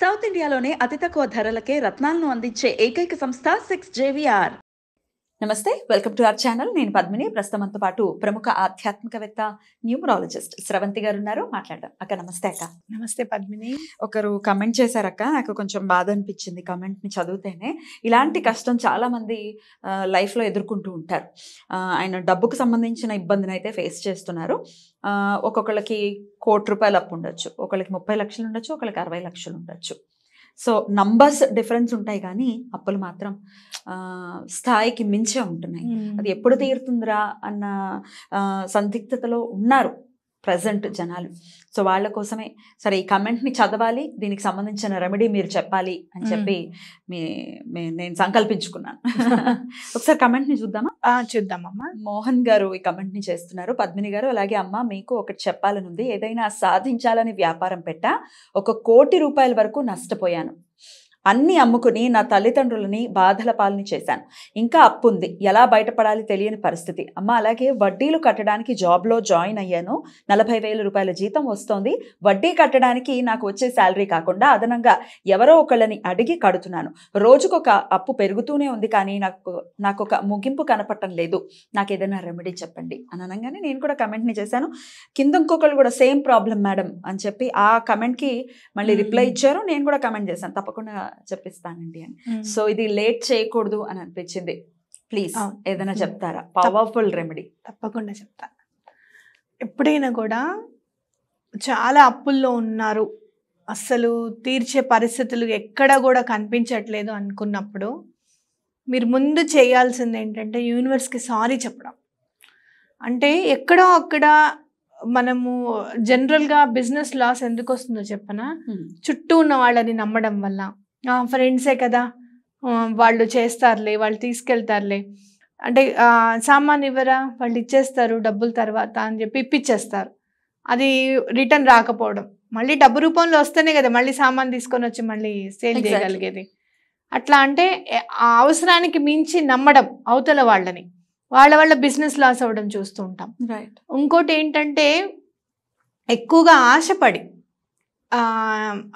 South ఇండియాలోనే అతి తక్కువ ధరలకే రత్నాలను అందించే ఏకైక సంస్థ సిక్స్ జేవీఆర్ నమస్తే వెల్కమ్ టు అవర్ ఛానల్ నేను పద్మిని ప్రస్తుతంతో పాటు ప్రముఖ ఆధ్యాత్మికవేత్త న్యూమరాలజిస్ట్ స్రవంతి గారు ఉన్నారు మాట్లాడడం అక్క నమస్తే అక్క నమస్తే పద్మిని ఒకరు కమెంట్ అక్క నాకు కొంచెం బాధ అనిపించింది కమెంట్ని చదివితేనే ఇలాంటి కష్టం చాలామంది లైఫ్లో ఎదుర్కొంటూ ఉంటారు ఆయన డబ్బుకు సంబంధించిన ఇబ్బందిని అయితే ఫేస్ చేస్తున్నారు ఒక్కొక్కళ్ళకి కోటి రూపాయలు అప్పు ఉండొచ్చు ఒకళ్ళకి ముప్పై లక్షలు ఉండొచ్చు ఒకళ్ళకి అరవై లక్షలు ఉండొచ్చు సో నంబర్స్ డిఫరెన్స్ ఉంటాయి కానీ అప్పులు మాత్రం స్థాయికి మించే ఉంటున్నాయి అది ఎప్పుడు తీరుతుందిరా అన్న సందిగ్ధతలో ఉన్నారు ప్రజెంట్ జనాలు సో వాళ్ళ కోసమే సరే ఈ కమెంట్ని చదవాలి దీనికి సంబంధించిన రెమెడీ మీరు చెప్పాలి అని చెప్పి మీ నేను సంకల్పించుకున్నాను ఒకసారి కమెంట్ని చూద్దామా చూద్దామమ్మా మోహన్ గారు ఈ కమెంట్ని చేస్తున్నారు పద్మిని గారు అలాగే అమ్మ మీకు ఒకటి చెప్పాలనుంది ఏదైనా సాధించాలని వ్యాపారం పెట్టా ఒక కోటి రూపాయల వరకు నష్టపోయాను అన్నీ అమ్ముకుని నా తల్లిదండ్రులని బాధల పాలని చేశాను ఇంకా అప్పు ఉంది ఎలా బయటపడాలి తెలియని పరిస్థితి అమ్మ అలాగే వడ్డీలు కట్టడానికి జాబ్లో జాయిన్ అయ్యాను నలభై వేల రూపాయల జీతం వస్తోంది వడ్డీ కట్టడానికి నాకు వచ్చే శాలరీ కాకుండా అదనంగా ఎవరో ఒకళ్ళని అడిగి కడుతున్నాను రోజుకొక అప్పు పెరుగుతూనే ఉంది కానీ నాకు నాకు ఒక ముగింపు కనపడటం లేదు నాకు ఏదైనా రెమెడీ చెప్పండి అని అనగానే నేను కూడా కమెంట్ని చేశాను కింద ఇంకొకళ్ళు కూడా సేమ్ ప్రాబ్లం మేడం అని చెప్పి ఆ కమెంట్కి మళ్ళీ రిప్లై ఇచ్చారు నేను కూడా కమెంట్ చేశాను తప్పకుండా చెప్పిస్తానండి అని hmm. సో ఇది లేట్ చేయకూడదు అని అనిపించింది ప్లీజ్ ఏదైనా hmm. చెప్తారా పవర్ఫుల్ రెమెడీ తప్పకుండా చెప్తా ఎప్పుడైనా కూడా చాలా అప్పుల్లో ఉన్నారు అస్సలు తీర్చే పరిస్థితులు ఎక్కడ కూడా కనిపించట్లేదు అనుకున్నప్పుడు మీరు ముందు చేయాల్సింది ఏంటంటే యూనివర్స్కి సారీ చెప్పడం అంటే ఎక్కడో అక్కడ మనము జనరల్గా బిజినెస్ లాస్ ఎందుకు వస్తుందో చెప్పనా hmm. చుట్టూ ఉన్న వాళ్ళని నమ్మడం వల్ల ఫ్రెండ్సే కదా వాళ్ళు చేస్తారులే వాళ్ళు తీసుకెళ్తారులే అంటే సామాన్ ఇవ్వరా వాళ్ళు ఇచ్చేస్తారు డబ్బులు తర్వాత అని చెప్పి ఇప్పించేస్తారు అది రిటర్న్ రాకపోవడం మళ్ళీ డబ్బు రూపంలో వస్తేనే కదా మళ్ళీ సామాన్ తీసుకొని వచ్చి మళ్ళీ సేల్ చేయగలిగేది అట్లా అంటే అవసరానికి మించి నమ్మడం అవతల వాళ్ళని వాళ్ళ వాళ్ళ బిజినెస్ లాస్ అవ్వడం చూస్తూ ఉంటాం ఇంకోటి ఏంటంటే ఎక్కువగా ఆశపడి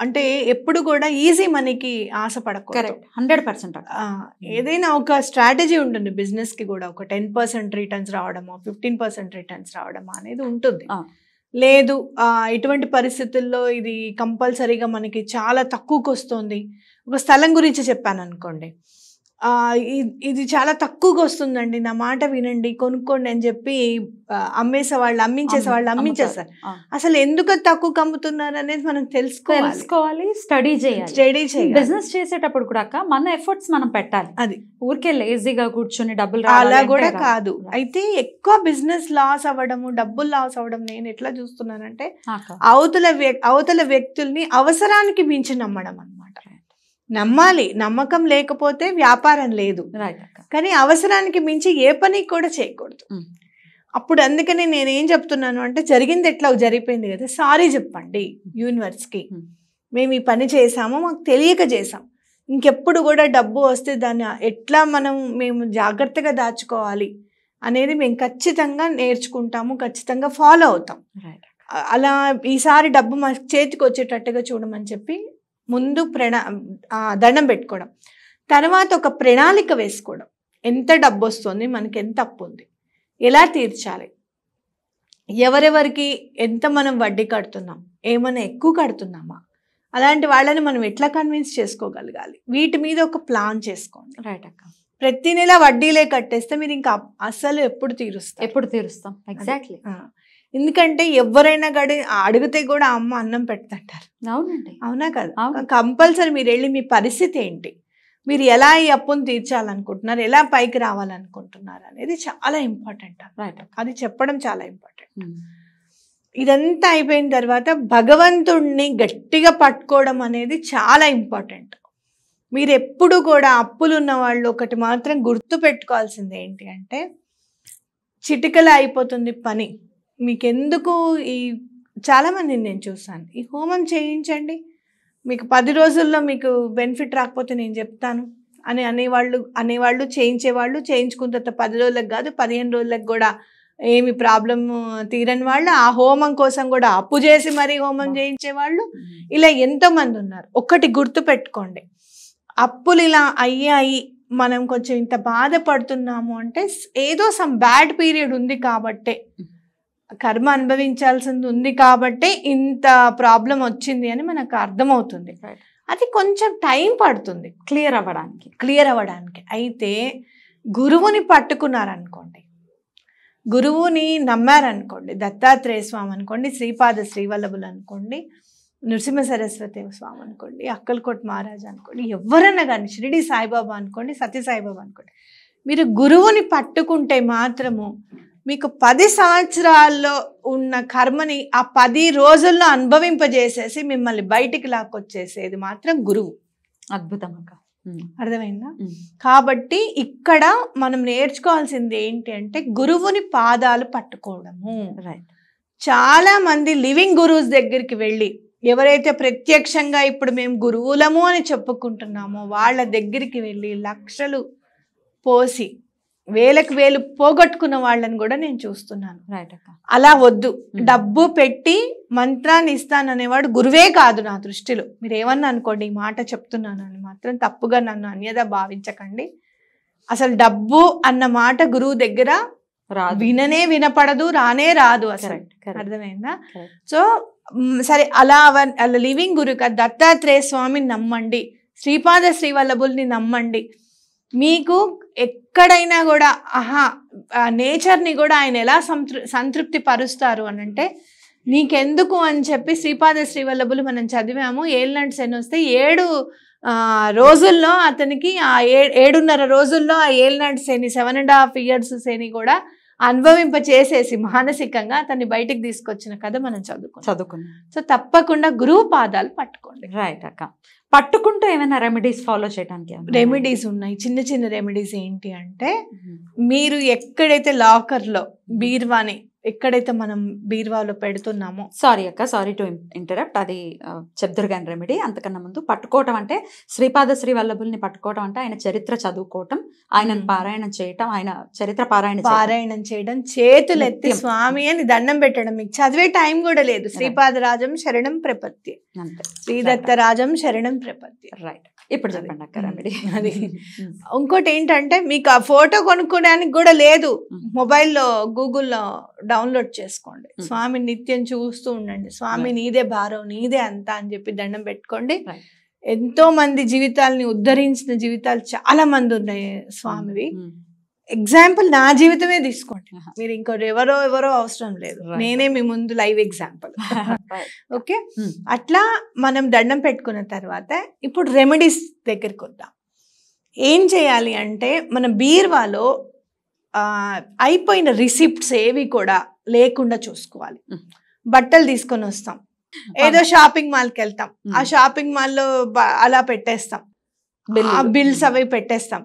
అంటే ఎప్పుడు కూడా ఈజీ మనీకి ఆశపడకు కరెక్ట్ హండ్రెడ్ పర్సెంట్ hmm. ఏదైనా ఒక స్ట్రాటజీ ఉంటుంది కి కూడా ఒక టెన్ పర్సెంట్ రిటర్న్స్ రావడమో ఫిఫ్టీన్ పర్సెంట్ రిటర్న్స్ రావడమో అనేది ఉంటుంది లేదు ఇటువంటి పరిస్థితుల్లో ఇది కంపల్సరీగా మనకి చాలా తక్కువకు వస్తుంది ఒక స్థలం గురించి చెప్పాను అనుకోండి ఇది చాలా తక్కువగా వస్తుందండి నా మాట వినండి కొనుక్కోండి అని చెప్పి అమ్మేసే వాళ్ళు అమ్మించేసే వాళ్ళు అమ్మించేస్తారు అసలు ఎందుకు తక్కువ కమ్ముతున్నారు అనేది మనం తెలుసుకోవాలి స్టడీ చేయాలి స్టడీ చేయాలి బిజినెస్ చేసేటప్పుడు కూడా మన ఎఫర్ట్స్ మనం పెట్టాలి అది ఊరికే లేజీగా కూర్చొని డబ్బులు అలా కూడా కాదు అయితే ఎక్కువ బిజినెస్ లాస్ అవ్వడము డబ్బులు లాస్ అవ్వడం నేను ఎట్లా చూస్తున్నానంటే అవతల అవతల వ్యక్తుల్ని అవసరానికి మించి నమ్మడం అన్నమాట నమ్మాలి నమ్మకం లేకపోతే వ్యాపారం లేదు కానీ అవసరానికి మించి ఏ పని కూడా చేయకూడదు అప్పుడు అందుకని నేనేం చెప్తున్నాను అంటే జరిగింది ఎట్లా జరిగిపోయింది కదా సారీ చెప్పండి యూనివర్స్కి మేము ఈ పని చేసాము మాకు తెలియక చేసాం ఇంకెప్పుడు కూడా డబ్బు వస్తే దాన్ని ఎట్లా మనం మేము జాగ్రత్తగా దాచుకోవాలి అనేది మేము ఖచ్చితంగా నేర్చుకుంటాము ఖచ్చితంగా ఫాలో అవుతాం అలా ఈసారి డబ్బు మా చేతికి వచ్చేటట్టుగా చూడమని చెప్పి ముందు ప్రణా దండం పెట్టుకోవడం తర్వాత ఒక ప్రణాళిక వేసుకోవడం ఎంత డబ్బు వస్తుంది మనకి ఎంత అప్పు ఉంది ఎలా తీర్చాలి ఎవరెవరికి ఎంత మనం వడ్డీ కడుతున్నాం ఏమైనా ఎక్కువ కడుతున్నామా అలాంటి వాళ్ళని మనం ఎట్లా కన్విన్స్ చేసుకోగలగాలి వీటి మీద ఒక ప్లాన్ చేసుకోండి రైట్ అక్క ప్రతి నెల వడ్డీలే కట్టేస్తే మీరు ఇంకా అసలు ఎప్పుడు తీరుస్తాం ఎప్పుడు తీరుస్తాం ఎగ్జాక్ట్లీ ఎందుకంటే ఎవరైనా గడి అడిగితే కూడా అమ్మ అన్నం పెడతంటారు అవునండి అవునా కదా కంపల్సరీ మీరు వెళ్ళి మీ పరిస్థితి ఏంటి మీరు ఎలా ఈ అప్పును తీర్చాలనుకుంటున్నారు ఎలా పైకి రావాలనుకుంటున్నారు అనేది చాలా ఇంపార్టెంట్ రైట్ అది చెప్పడం చాలా ఇంపార్టెంట్ hmm. ఇదంతా అయిపోయిన తర్వాత భగవంతుణ్ణి గట్టిగా పట్టుకోవడం అనేది చాలా ఇంపార్టెంట్ మీరు ఎప్పుడు కూడా అప్పులు ఉన్న వాళ్ళు ఒకటి మాత్రం గుర్తు పెట్టుకోవాల్సింది ఏంటి అంటే చిటికలు అయిపోతుంది పని మీకెందుకు ఈ చాలామందిని నేను చూస్తాను ఈ హోమం చేయించండి మీకు పది రోజుల్లో మీకు బెనిఫిట్ రాకపోతే నేను చెప్తాను అని అనేవాళ్ళు అనేవాళ్ళు చేయించేవాళ్ళు చేయించుకున్న తర్వాత పది రోజులకు కాదు పదిహేను రోజులకు కూడా ఏమి ప్రాబ్లం తీరని వాళ్ళు ఆ హోమం కోసం కూడా అప్పు చేసి మరీ హోమం చేయించేవాళ్ళు ఇలా ఎంతోమంది ఉన్నారు ఒక్కటి గుర్తు పెట్టుకోండి అప్పులు ఇలా అయ్యాయి మనం కొంచెం ఇంత బాధపడుతున్నాము అంటే ఏదో సమ్ బ్యాడ్ పీరియడ్ ఉంది కాబట్టే కర్మ అనుభవించాల్సింది ఉంది కాబట్టి ఇంత ప్రాబ్లం వచ్చింది అని మనకు అర్థమవుతుంది అది కొంచెం టైం పడుతుంది క్లియర్ అవ్వడానికి క్లియర్ అవ్వడానికి అయితే గురువుని పట్టుకున్నారనుకోండి గురువుని నమ్మారనుకోండి దత్తాత్రేయ స్వామి అనుకోండి శ్రీపాద శ్రీవల్లభులు అనుకోండి నృసింహ సరస్వతి స్వామి అనుకోండి అక్కలకోట్ మహారాజు అనుకోండి ఎవరన్నా కానీ షిరిడి సాయిబాబా అనుకోండి సత్యసాయిబాబా సాయిబాబా అనుకోండి మీరు గురువుని పట్టుకుంటే మాత్రము మీకు పది సంవత్సరాల్లో ఉన్న కర్మని ఆ పది రోజుల్లో అనుభవింపజేసేసి మిమ్మల్ని బయటికి లాక్కొచ్చేసేది మాత్రం గురువు అద్భుతం అక్క అర్థమైందా కాబట్టి ఇక్కడ మనం నేర్చుకోవాల్సింది ఏంటి అంటే గురువుని పాదాలు పట్టుకోవడము చాలా మంది లివింగ్ గురువుస్ దగ్గరికి వెళ్ళి ఎవరైతే ప్రత్యక్షంగా ఇప్పుడు మేము గురువులము అని చెప్పుకుంటున్నామో వాళ్ళ దగ్గరికి వెళ్ళి లక్షలు పోసి వేలకు వేలు పోగొట్టుకున్న వాళ్ళని కూడా నేను చూస్తున్నాను అలా వద్దు hmm. డబ్బు పెట్టి మంత్రాన్ని ఇస్తాననేవాడు గురువే కాదు నా దృష్టిలో మీరు ఏమన్నా అనుకోండి ఈ మాట చెప్తున్నాను అని మాత్రం తప్పుగా నన్ను అన్యదా భావించకండి అసలు డబ్బు అన్న మాట గురువు దగ్గర విననే వినపడదు రానే రాదు అసలు అర్థమైందా సో సరే అలా అలా లివింగ్ గురు దత్తాత్రేయ స్వామిని నమ్మండి శ్రీపాద శ్రీవల్లభుల్ని నమ్మండి మీకు ఎక్కడైనా కూడా ఆహా నేచర్ని కూడా ఆయన ఎలా సంతృ సంతృప్తి పరుస్తారు అని అంటే నీకెందుకు అని చెప్పి శ్రీపాద శ్రీవల్లభులు మనం చదివాము ఏళ్ళంటి సెన్ వస్తే ఏడు రోజుల్లో అతనికి ఆ ఏడున్నర రోజుల్లో ఆ ఏళ్ళనాటి Shani seven and half years Shani కూడా అనుభవింపచేసేసి మానసికంగా అతన్ని బయటికి తీసుకొచ్చిన కథ మనం చదువుకో చదువుకున్నాం సో తప్పకుండా గురువు పాదాలు పట్టుకోండి రైట్ అక్క పట్టుకుంటూ ఏమైనా రెమెడీస్ ఫాలో చేయడానికి రెమెడీస్ ఉన్నాయి చిన్న చిన్న రెమెడీస్ ఏంటి అంటే మీరు ఎక్కడైతే లాకర్లో బీర్వాని ఎక్కడైతే మనం బీర్వాలో పెడుతున్నామో సారీ అక్క సారీ టు ఇంటరప్ట్ అది కాని రెమెడీ అంతకన్నా ముందు పట్టుకోవటం అంటే శ్రీపాద శ్రీ వల్లభుల్ని పట్టుకోవటం అంటే ఆయన చరిత్ర చదువుకోవటం ఆయన పారాయణం చేయటం ఆయన చరిత్ర పారాయణ పారాయణం చేయడం చేతులు ఎత్తి స్వామి అని దండం పెట్టడం మీకు చదివే టైం కూడా లేదు శ్రీపాద రాజం శరణం ప్రపత్తి రాజం శరణం ప్రపత్తి రైట్ ఇప్పుడు చెప్పండి అక్క రెమెడీ అది ఇంకోటి ఏంటంటే మీకు ఆ ఫోటో కొనుక్కోడానికి కూడా లేదు మొబైల్లో గూగుల్లో డౌన్లోడ్ చేసుకోండి స్వామి నిత్యం చూస్తూ ఉండండి స్వామి నీదే భారం నీదే అంతా అని చెప్పి దండం పెట్టుకోండి ఎంతో మంది జీవితాలని ఉద్ధరించిన జీవితాలు చాలా మంది ఉన్నాయి స్వామివి ఎగ్జాంపుల్ నా జీవితమే తీసుకోండి మీరు ఇంకోటి ఎవరో ఎవరో అవసరం లేదు నేనే మీ ముందు లైవ్ ఎగ్జాంపుల్ ఓకే అట్లా మనం దండం పెట్టుకున్న తర్వాత ఇప్పుడు రెమెడీస్ దగ్గరికి వద్దాం ఏం చేయాలి అంటే మన బీర్వాలో అయిపోయిన రిసిప్ట్స్ ఏవి కూడా లేకుండా చూసుకోవాలి hmm. బట్టలు తీసుకొని వస్తాం ఏదో షాపింగ్ మాల్కి వెళ్తాం ఆ షాపింగ్ hmm. మాల్లో అలా పెట్టేస్తాం బిల్స్ hmm. అవి పెట్టేస్తాం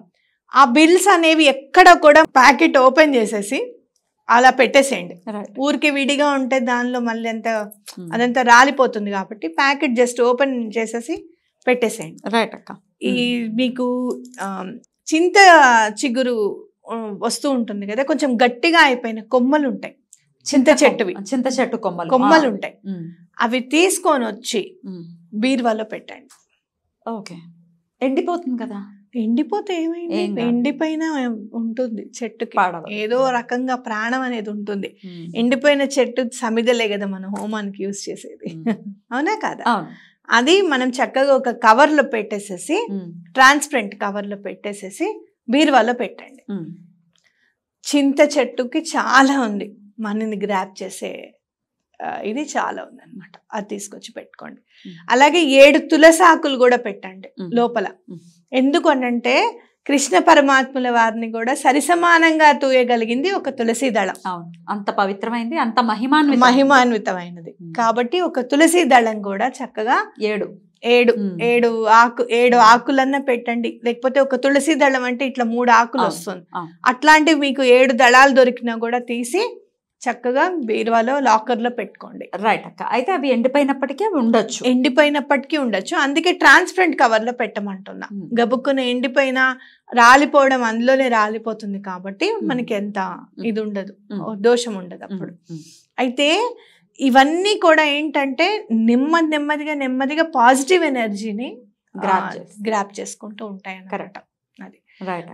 ఆ బిల్స్ అనేవి ఎక్కడ కూడా ప్యాకెట్ ఓపెన్ చేసేసి అలా పెట్టేసేయండి ఊరికే విడిగా ఉంటే దానిలో మళ్ళీ అంత hmm. అదంతా రాలిపోతుంది కాబట్టి ప్యాకెట్ జస్ట్ ఓపెన్ చేసేసి పెట్టేసేయండి రైట్ అక్క ఈ hmm. మీకు చింత చిగురు వస్తూ ఉంటుంది కదా కొంచెం గట్టిగా అయిపోయిన కొమ్మలు ఉంటాయి చింత చెట్టువి చింత చెట్టు కొమ్మలు కొమ్మలు ఉంటాయి ah. hmm. అవి తీసుకొని వచ్చి బీర్వాలో పెట్టండి ఓకే ఎండిపోతుంది కదా ఎండిపోతే ఏమైంది ఎండిపోయిన ఉంటుంది చెట్టుకి ఏదో రకంగా ప్రాణం అనేది ఉంటుంది ఎండిపోయిన చెట్టు సమిదలే కదా మన హోమానికి యూజ్ చేసేది అవునా కాదా అది మనం చక్కగా ఒక కవర్ లో పెట్టేసేసి ట్రాన్స్పరెంట్ లో పెట్టేసేసి బీరువాలో పెట్టండి చింత చెట్టుకి చాలా ఉంది మనని గ్రాప్ చేసే ఇది చాలా ఉంది అనమాట అది తీసుకొచ్చి పెట్టుకోండి అలాగే ఏడు తులసాకులు కూడా పెట్టండి లోపల ఎందుకు అనంటే కృష్ణ పరమాత్ముల వారిని కూడా సరిసమానంగా తూయగలిగింది ఒక తులసి దళం అంత పవిత్రమైంది అంత మహిమాన్ మహిమాన్వితమైనది కాబట్టి ఒక తులసి దళం కూడా చక్కగా ఏడు ఏడు ఏడు ఆకు ఏడు ఆకులన్నా పెట్టండి లేకపోతే ఒక తులసి దళం అంటే ఇట్లా మూడు ఆకులు వస్తుంది అట్లాంటివి మీకు ఏడు దళాలు దొరికినా కూడా తీసి చక్కగా బీరువాలో లాకర్లో పెట్టుకోండి రైట్ అక్క అయితే అవి ఎండిపోయినప్పటికీ ఉండొచ్చు ఎండిపోయినప్పటికీ ఉండొచ్చు అందుకే ట్రాన్స్పరెంట్ కవర్లో పెట్టమంటున్నా hmm. గబుక్కున ఎండిపోయిన రాలిపోవడం అందులోనే రాలిపోతుంది కాబట్టి hmm. మనకి ఎంత hmm. ఇది ఉండదు దోషం ఉండదు అప్పుడు అయితే ఇవన్నీ కూడా ఏంటంటే నెమ్మది నెమ్మదిగా నెమ్మదిగా పాజిటివ్ ఎనర్జీని గ్రాప్ చేసుకుంటూ ఉంటాయి కరెక్ట్ అది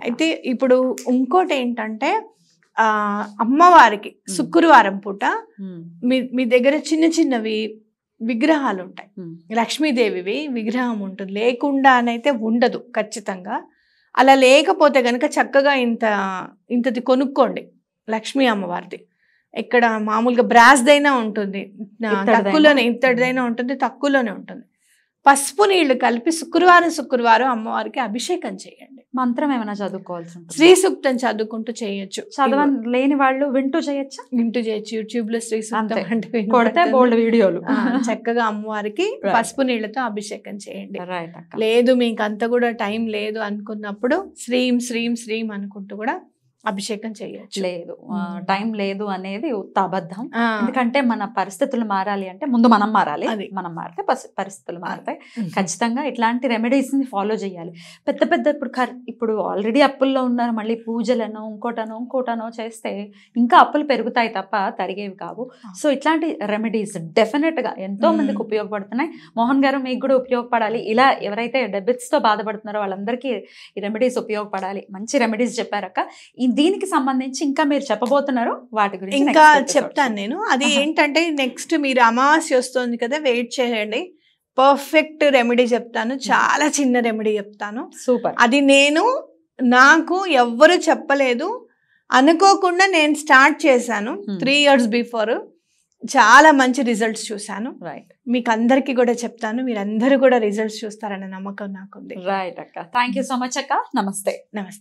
అయితే ఇప్పుడు ఇంకోటి ఏంటంటే అమ్మవారికి శుక్రవారం పూట మీ మీ దగ్గర చిన్న చిన్నవి విగ్రహాలు ఉంటాయి లక్ష్మీదేవివి విగ్రహం ఉంటుంది లేకుండానైతే ఉండదు ఖచ్చితంగా అలా లేకపోతే కనుక చక్కగా ఇంత ఇంతది కొనుక్కోండి లక్ష్మీ అమ్మవారిది ఇక్కడ మామూలుగా బ్రాస్దైనా ఉంటుంది తక్కువలోనే ఇంతటిదైనా ఉంటుంది తక్కువలోనే ఉంటుంది పసుపు నీళ్లు కలిపి శుక్రవారం శుక్రవారం అమ్మవారికి అభిషేకం చేయండి మంత్రం ఏమైనా చదువుకోవాల్సి శ్రీ సూక్తం చదువుకుంటూ చేయొచ్చు చదవ లేని వాళ్ళు వింటూ చేయొచ్చు వింటూ చేయొచ్చు యూట్యూబ్ లో శ్రీ సూక్తం బోల్డ్ వీడియోలు చక్కగా అమ్మవారికి పసుపు నీళ్లతో అభిషేకం చేయండి లేదు మీకు కూడా టైం లేదు అనుకున్నప్పుడు శ్రీం శ్రీం శ్రీం అనుకుంటూ కూడా అభిషేకం చేయొచ్చు లేదు టైం లేదు అనేది అబద్ధం ఎందుకంటే మన పరిస్థితులు మారాలి అంటే ముందు మనం మారాలి మనం మారితే పరిస్థితులు మారతాయి ఖచ్చితంగా ఇట్లాంటి రెమెడీస్ ని ఫాలో చేయాలి పెద్ద పెద్ద ఇప్పుడు ఇప్పుడు ఆల్రెడీ అప్పుల్లో ఉన్నారు మళ్ళీ పూజలను ఇంకోటనో ఇంకోటనో చేస్తే ఇంకా అప్పులు పెరుగుతాయి తప్ప తరిగేవి కావు సో ఇట్లాంటి రెమెడీస్ డెఫినెట్ గా ఎంతో మందికి ఉపయోగపడుతున్నాయి మోహన్ గారు మీకు కూడా ఉపయోగపడాలి ఇలా ఎవరైతే డెబిట్స్ తో బాధపడుతున్నారో వాళ్ళందరికీ ఈ రెమెడీస్ ఉపయోగపడాలి మంచి రెమెడీస్ చెప్పారక్క ఈ దీనికి సంబంధించి ఇంకా మీరు చెప్పబోతున్నారు వాటి గురించి ఇంకా చెప్తాను నేను అది ఏంటంటే నెక్స్ట్ మీరు అమావాస్య వస్తుంది కదా వెయిట్ చేయండి పర్ఫెక్ట్ రెమెడీ చెప్తాను చాలా చిన్న రెమెడీ చెప్తాను సూపర్ అది నేను నాకు ఎవ్వరు చెప్పలేదు అనుకోకుండా నేను స్టార్ట్ చేశాను త్రీ ఇయర్స్ బిఫోర్ చాలా మంచి రిజల్ట్స్ చూశాను రైట్ మీకు అందరికీ కూడా చెప్తాను మీరు అందరూ కూడా రిజల్ట్స్ చూస్తారనే నమ్మకం నాకుంది రైట్ అక్క థ్యాంక్ యూ సో మచ్ అక్క నమస్తే నమస్తే